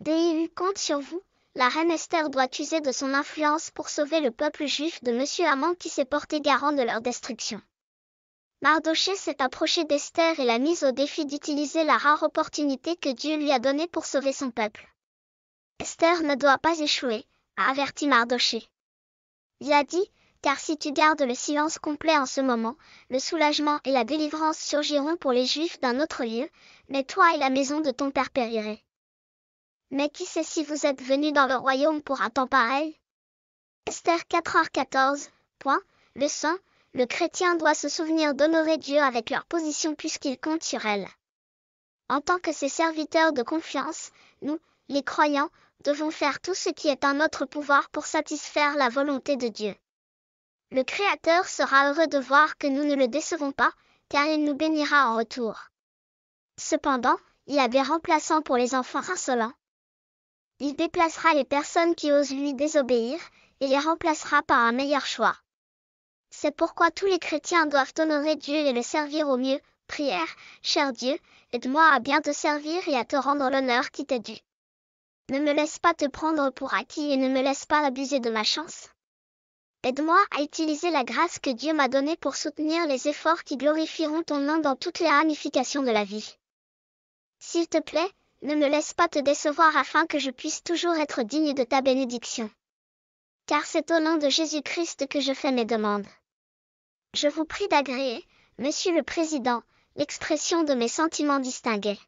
DIU compte sur vous. La reine Esther doit user de son influence pour sauver le peuple juif de M. Haman qui s'est porté garant de leur destruction. Mardoché s'est approché d'Esther et l'a mise au défi d'utiliser la rare opportunité que Dieu lui a donnée pour sauver son peuple. Esther ne doit pas échouer, a averti Mardoché. Il a dit, car si tu gardes le silence complet en ce moment, le soulagement et la délivrance surgiront pour les Juifs d'un autre lieu, mais toi et la maison de ton père périraient. Mais qui sait si vous êtes venu dans le royaume pour un temps pareil Esther 4h14. Le saint, le chrétien doit se souvenir d'honorer Dieu avec leur position puisqu'il compte sur elle. En tant que ses serviteurs de confiance, nous, les croyants, devons faire tout ce qui est en notre pouvoir pour satisfaire la volonté de Dieu. Le Créateur sera heureux de voir que nous ne le décevons pas, car il nous bénira en retour. Cependant, il y a des pour les enfants insolents. Il déplacera les personnes qui osent lui désobéir, et les remplacera par un meilleur choix. C'est pourquoi tous les chrétiens doivent honorer Dieu et le servir au mieux. Prière, cher Dieu, aide-moi à bien te servir et à te rendre l'honneur qui t'est dû. Ne me laisse pas te prendre pour acquis et ne me laisse pas abuser de ma chance. Aide-moi à utiliser la grâce que Dieu m'a donnée pour soutenir les efforts qui glorifieront ton nom dans toutes les ramifications de la vie. S'il te plaît, ne me laisse pas te décevoir afin que je puisse toujours être digne de ta bénédiction. Car c'est au nom de Jésus-Christ que je fais mes demandes. Je vous prie d'agréer, Monsieur le Président, l'expression de mes sentiments distingués.